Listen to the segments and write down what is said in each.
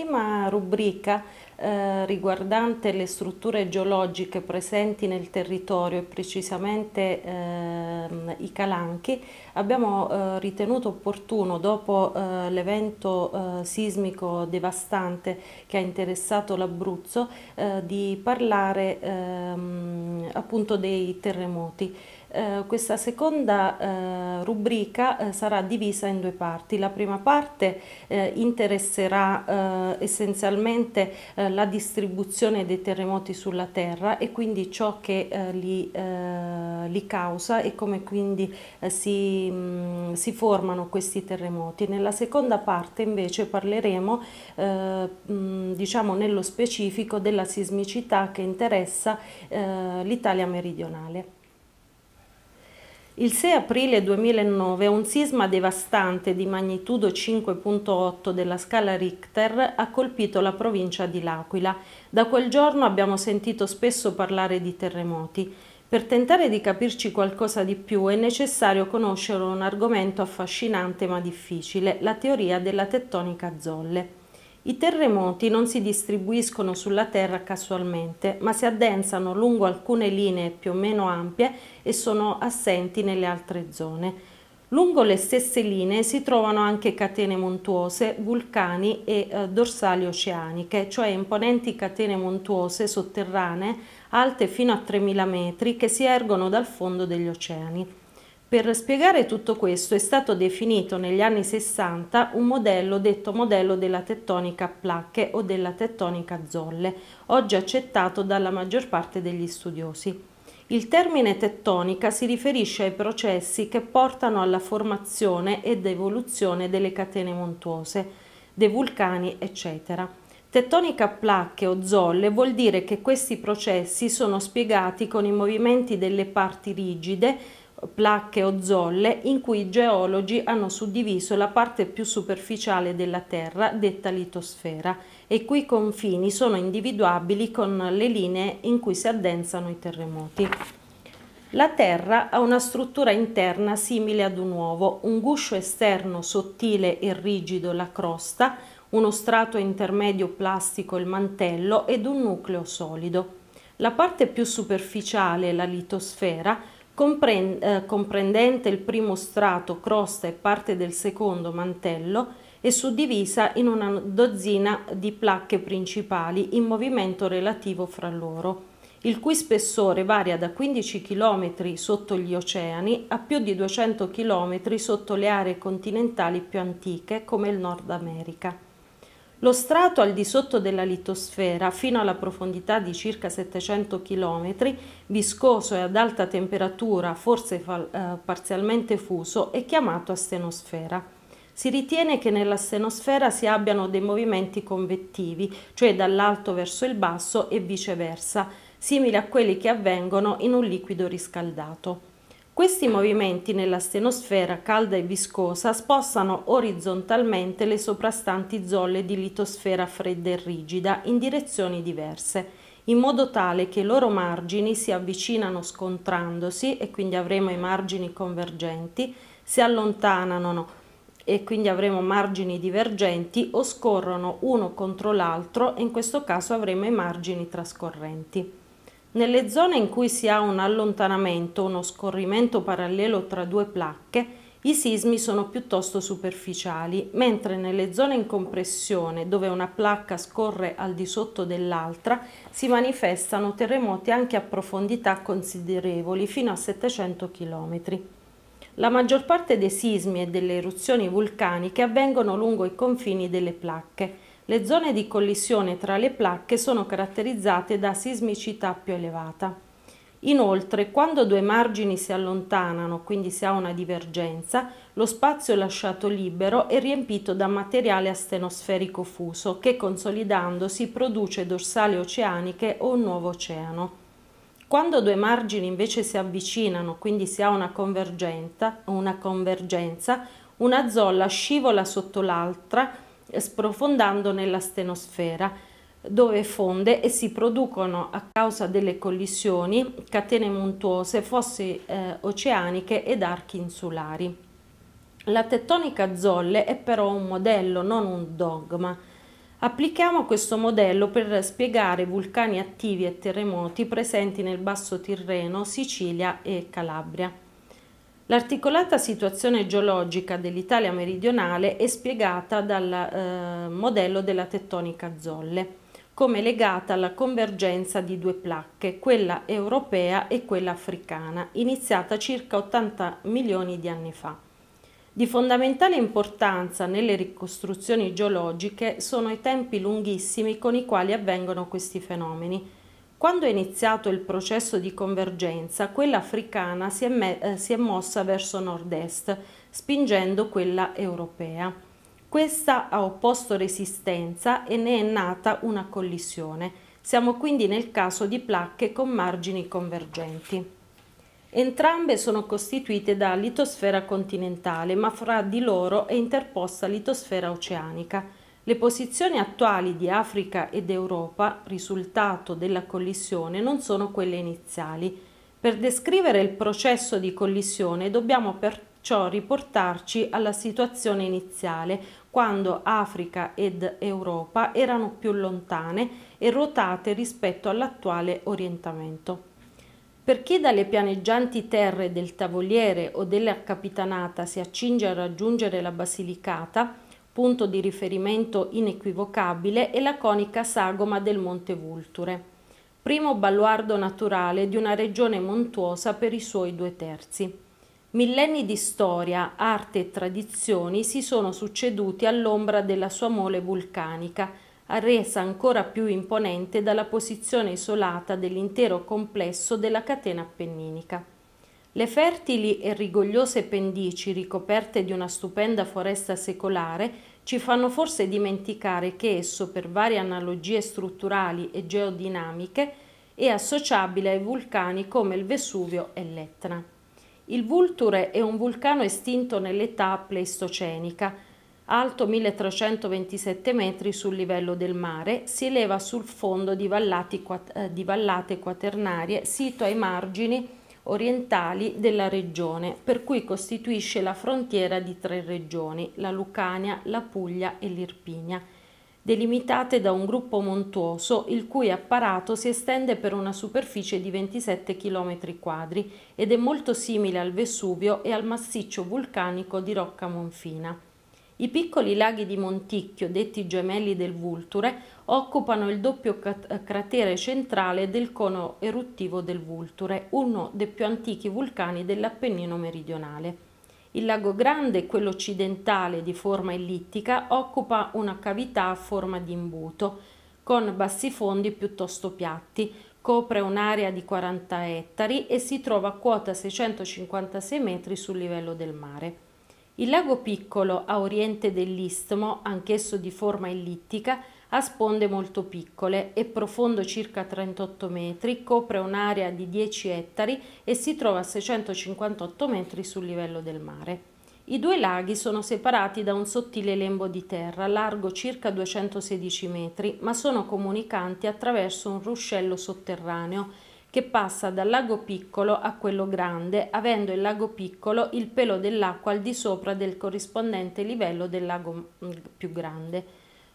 prima rubrica eh, riguardante le strutture geologiche presenti nel territorio e precisamente eh, i calanchi abbiamo eh, ritenuto opportuno dopo eh, l'evento eh, sismico devastante che ha interessato l'Abruzzo eh, di parlare ehm, appunto dei terremoti. Eh, questa seconda eh, rubrica eh, sarà divisa in due parti. La prima parte eh, interesserà eh, essenzialmente eh, la distribuzione dei terremoti sulla Terra e quindi ciò che li eh, li causa e come quindi eh, si, mh, mm, si, formano questi terremoti. Nella seconda parte invece parleremo mh, eh, mm, diciamo nello specifico della sismicità che interessa l'Italia meridionale. Il 6 aprile 2009 un sisma devastante di magnitudo 5.8 della scala Richter ha colpito la provincia di L'Aquila. Da quel giorno abbiamo sentito spesso parlare di terremoti. Per tentare di capirci qualcosa di più è necessario conoscere un argomento affascinante ma difficile, la teoria della tettonica a zolle. I terremoti non si distribuiscono sulla Terra casualmente, ma si addensano lungo alcune linee più o meno ampie e sono assenti nelle altre zone. Lungo le stesse linee si trovano anche catene montuose, vulcani e eh, dorsali oceaniche, cioè imponenti catene montuose sotterranee alte fino a 3.000 metri, che si ergono dal fondo degli oceani. Per spiegare tutto questo è stato definito negli anni 60 un modello detto modello della tettonica a placche o della tettonica a zolle, oggi accettato dalla maggior parte degli studiosi. Il termine tettonica si riferisce ai processi che portano alla formazione ed evoluzione delle catene montuose, dei vulcani, eccetera. Tettonica a placche o zolle vuol dire che questi processi sono spiegati con i movimenti delle parti rigide, placche o zolle, in cui i geologi hanno suddiviso la parte più superficiale della Terra, detta litosfera, e cui confini sono individuabili con le linee in cui si addensano i terremoti. La Terra ha una struttura interna simile ad un uovo, un guscio esterno sottile e rigido, la crosta, uno strato intermedio plastico il mantello ed un nucleo solido. La parte più superficiale, la litosfera, eh, comprendente il primo strato, crosta e parte del secondo mantello, è suddivisa in una dozzina di placche principali in movimento relativo fra loro, il cui spessore varia da 15 km sotto gli oceani a più di 200 km sotto le aree continentali più antiche come il Nord America. Lo strato al di sotto della litosfera, fino alla profondità di circa 700 km, viscoso e ad alta temperatura, forse eh, parzialmente fuso, è chiamato astenosfera. Si ritiene che nella stenosfera si abbiano dei movimenti convettivi, cioè dall'alto verso il basso e viceversa, simili a quelli che avvengono in un liquido riscaldato. Questi movimenti nella stenosfera calda e viscosa spostano orizzontalmente le soprastanti zolle di litosfera fredda e rigida in direzioni diverse in modo tale che i loro margini si avvicinano scontrandosi e quindi avremo i margini convergenti, si allontanano e quindi avremo margini divergenti o scorrono uno contro l'altro e in questo caso avremo i margini trascorrenti. Nelle zone in cui si ha un allontanamento, uno scorrimento parallelo tra due placche, i sismi sono piuttosto superficiali, mentre nelle zone in compressione, dove una placca scorre al di sotto dell'altra, si manifestano terremoti anche a profondità considerevoli, fino a 700 km. La maggior parte dei sismi e delle eruzioni vulcaniche avvengono lungo i confini delle placche, le zone di collisione tra le placche sono caratterizzate da sismicità più elevata. Inoltre, quando due margini si allontanano, quindi si ha una divergenza, lo spazio lasciato libero è riempito da materiale astenosferico fuso che consolidandosi produce dorsali oceaniche o un nuovo oceano. Quando due margini invece si avvicinano, quindi si ha una, una convergenza, una zolla scivola sotto l'altra sprofondando nella stenosfera, dove fonde e si producono a causa delle collisioni catene montuose, fosse eh, oceaniche ed archi insulari. La tettonica zolle è però un modello, non un dogma. Applichiamo questo modello per spiegare vulcani attivi e terremoti presenti nel basso Tirreno, Sicilia e Calabria. L'articolata situazione geologica dell'Italia meridionale è spiegata dal eh, modello della tettonica zolle, come legata alla convergenza di due placche, quella europea e quella africana, iniziata circa 80 milioni di anni fa. Di fondamentale importanza nelle ricostruzioni geologiche sono i tempi lunghissimi con i quali avvengono questi fenomeni, quando è iniziato il processo di convergenza, quella africana si è, eh, si è mossa verso nord-est, spingendo quella europea. Questa ha opposto resistenza e ne è nata una collisione. Siamo quindi nel caso di placche con margini convergenti. Entrambe sono costituite da litosfera continentale, ma fra di loro è interposta litosfera oceanica. Le posizioni attuali di Africa ed Europa, risultato della collisione, non sono quelle iniziali. Per descrivere il processo di collisione dobbiamo perciò riportarci alla situazione iniziale, quando Africa ed Europa erano più lontane e ruotate rispetto all'attuale orientamento. Per chi dalle pianeggianti terre del tavoliere o della capitanata si accinge a raggiungere la Basilicata, punto di riferimento inequivocabile è la conica sagoma del Monte Vulture, primo baluardo naturale di una regione montuosa per i suoi due terzi. Millenni di storia, arte e tradizioni si sono succeduti all'ombra della sua mole vulcanica, resa ancora più imponente dalla posizione isolata dell'intero complesso della catena appenninica. Le fertili e rigogliose pendici ricoperte di una stupenda foresta secolare ci fanno forse dimenticare che esso, per varie analogie strutturali e geodinamiche, è associabile ai vulcani come il Vesuvio e l'Etna. Il Vulture è un vulcano estinto nell'età pleistocenica, alto 1327 metri sul livello del mare, si eleva sul fondo di, eh, vallate quaternarie, sito ai margini orientali della regione, per cui costituisce la frontiera di tre regioni, la Lucania, la Puglia e l'Irpinia, delimitate da un gruppo montuoso il cui apparato si estende per una superficie di 27 km quadri ed è molto simile al Vesuvio e al massiccio vulcanico di Rocca Monfina. I piccoli laghi di Monticchio, detti gemelli del Vulture, occupano il doppio cratere centrale del cono eruttivo del Vulture, uno dei più antichi vulcani dell'Appennino meridionale. Il lago grande, quello occidentale di forma ellittica, occupa una cavità a forma di imbuto, con bassifondi piuttosto piatti, copre un'area di 40 ettari e si trova a quota 656 metri sul livello del mare. Il lago piccolo a oriente dell'istmo, anch'esso di forma ellittica, ha sponde molto piccole, e profondo circa 38 metri, copre un'area di 10 ettari e si trova a 658 metri sul livello del mare. I due laghi sono separati da un sottile lembo di terra, largo circa 216 metri, ma sono comunicanti attraverso un ruscello sotterraneo che passa dal lago piccolo a quello grande, avendo il lago piccolo il pelo dell'acqua al di sopra del corrispondente livello del lago mm, più grande.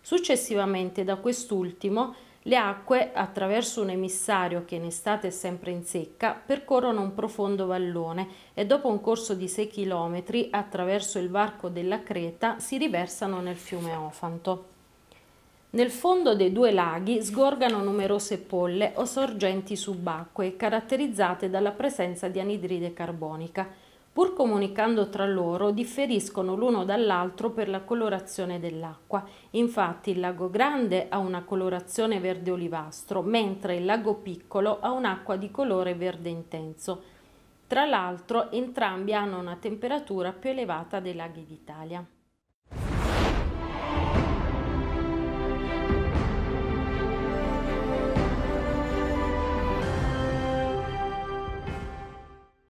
Successivamente da quest'ultimo le acque, attraverso un emissario che in estate è sempre in secca, percorrono un profondo vallone e dopo un corso di 6 km attraverso il varco della Creta si riversano nel fiume Ofanto. Nel fondo dei due laghi sgorgano numerose polle o sorgenti subacquee caratterizzate dalla presenza di anidride carbonica. Pur comunicando tra loro, differiscono l'uno dall'altro per la colorazione dell'acqua. Infatti il lago grande ha una colorazione verde olivastro, mentre il lago piccolo ha un'acqua di colore verde intenso. Tra l'altro entrambi hanno una temperatura più elevata dei laghi d'Italia.